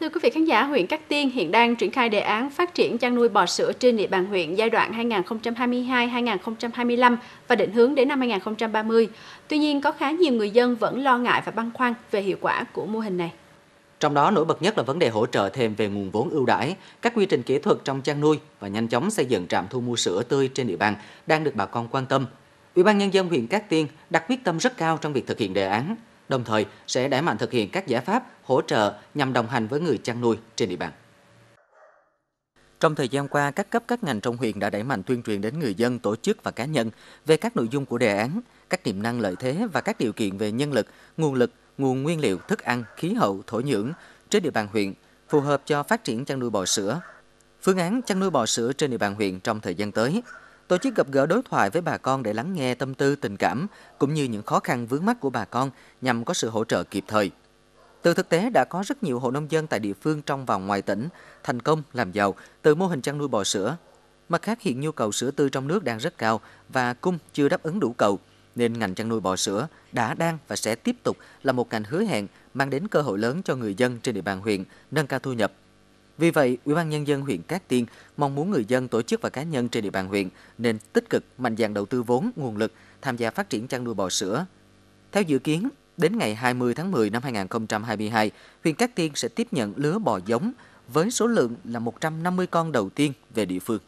Thưa quý vị khán giả, huyện Cát Tiên hiện đang triển khai đề án phát triển chăn nuôi bò sữa trên địa bàn huyện giai đoạn 2022-2025 và định hướng đến năm 2030. Tuy nhiên, có khá nhiều người dân vẫn lo ngại và băn khoăn về hiệu quả của mô hình này. Trong đó nổi bật nhất là vấn đề hỗ trợ thêm về nguồn vốn ưu đãi, các quy trình kỹ thuật trong chăn nuôi và nhanh chóng xây dựng trạm thu mua sữa tươi trên địa bàn đang được bà con quan tâm. Ủy ban nhân dân huyện Cát Tiên đặt quyết tâm rất cao trong việc thực hiện đề án, đồng thời sẽ đẩy mạnh thực hiện các giải pháp hỗ trợ nhằm đồng hành với người chăn nuôi trên địa bàn. Trong thời gian qua, các cấp các ngành trong huyện đã đẩy mạnh tuyên truyền đến người dân, tổ chức và cá nhân về các nội dung của đề án, các tiềm năng lợi thế và các điều kiện về nhân lực, nguồn lực, nguồn nguyên liệu, thức ăn, khí hậu, thổ nhưỡng trên địa bàn huyện, phù hợp cho phát triển chăn nuôi bò sữa. Phương án chăn nuôi bò sữa trên địa bàn huyện trong thời gian tới tổ chức gặp gỡ đối thoại với bà con để lắng nghe tâm tư tình cảm cũng như những khó khăn vướng mắt của bà con nhằm có sự hỗ trợ kịp thời. Từ thực tế đã có rất nhiều hộ nông dân tại địa phương trong và ngoài tỉnh thành công làm giàu từ mô hình chăn nuôi bò sữa. Mặt khác hiện nhu cầu sữa tươi trong nước đang rất cao và cung chưa đáp ứng đủ cầu nên ngành chăn nuôi bò sữa đã đang và sẽ tiếp tục là một ngành hứa hẹn mang đến cơ hội lớn cho người dân trên địa bàn huyện nâng cao thu nhập vì vậy, Ủy ban nhân dân huyện Cát Tiên mong muốn người dân, tổ chức và cá nhân trên địa bàn huyện nên tích cực mạnh dạn đầu tư vốn, nguồn lực tham gia phát triển chăn nuôi bò sữa. Theo dự kiến, đến ngày 20 tháng 10 năm 2022, huyện Cát Tiên sẽ tiếp nhận lứa bò giống với số lượng là 150 con đầu tiên về địa phương.